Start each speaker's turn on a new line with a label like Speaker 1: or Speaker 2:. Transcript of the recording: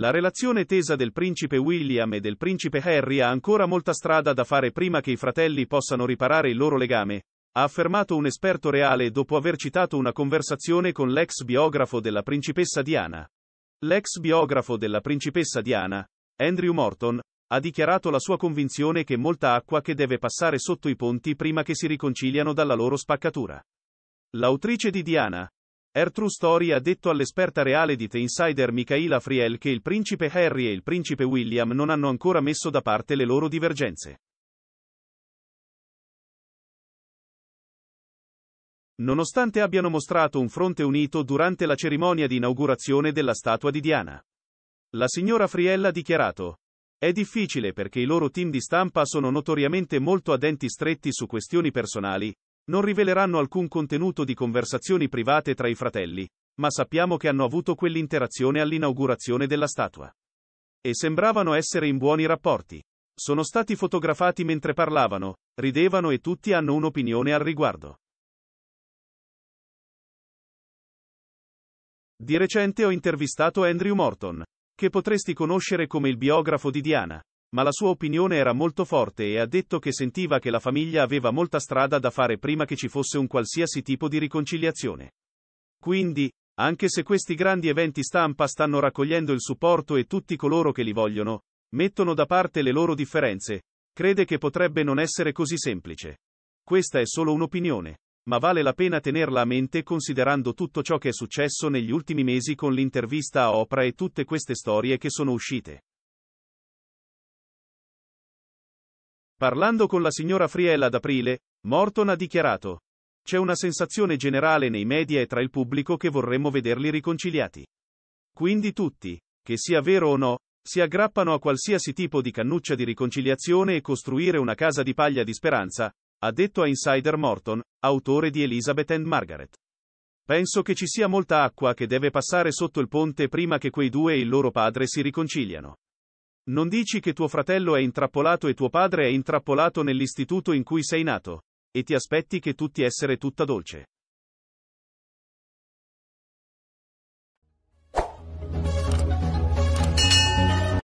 Speaker 1: La relazione tesa del principe William e del principe Harry ha ancora molta strada da fare prima che i fratelli possano riparare il loro legame, ha affermato un esperto reale dopo aver citato una conversazione con l'ex biografo della principessa Diana. L'ex biografo della principessa Diana, Andrew Morton, ha dichiarato la sua convinzione che molta acqua che deve passare sotto i ponti prima che si riconciliano dalla loro spaccatura. L'autrice di Diana, Air Story ha detto all'esperta reale di The Insider Michaela Friel che il principe Harry e il principe William non hanno ancora messo da parte le loro divergenze. Nonostante abbiano mostrato un fronte unito durante la cerimonia di inaugurazione della statua di Diana. La signora Friel ha dichiarato. È difficile perché i loro team di stampa sono notoriamente molto a denti stretti su questioni personali, non riveleranno alcun contenuto di conversazioni private tra i fratelli, ma sappiamo che hanno avuto quell'interazione all'inaugurazione della statua. E sembravano essere in buoni rapporti. Sono stati fotografati mentre parlavano, ridevano e tutti hanno un'opinione al riguardo. Di recente ho intervistato Andrew Morton, che potresti conoscere come il biografo di Diana, ma la sua opinione era molto forte e ha detto che sentiva che la famiglia aveva molta strada da fare prima che ci fosse un qualsiasi tipo di riconciliazione. Quindi, anche se questi grandi eventi stampa stanno raccogliendo il supporto e tutti coloro che li vogliono, mettono da parte le loro differenze, crede che potrebbe non essere così semplice. Questa è solo un'opinione, ma vale la pena tenerla a mente considerando tutto ciò che è successo negli ultimi mesi con l'intervista a Oprah e tutte queste storie che sono uscite. Parlando con la signora Friel ad aprile, Morton ha dichiarato. C'è una sensazione generale nei media e tra il pubblico che vorremmo vederli riconciliati. Quindi tutti, che sia vero o no, si aggrappano a qualsiasi tipo di cannuccia di riconciliazione e costruire una casa di paglia di speranza, ha detto a Insider Morton, autore di Elizabeth and Margaret. Penso che ci sia molta acqua che deve passare sotto il ponte prima che quei due e il loro padre si riconciliano. Non dici che tuo fratello è intrappolato e tuo padre è intrappolato nell'istituto in cui sei nato. E ti aspetti che tutti essere tutta dolce.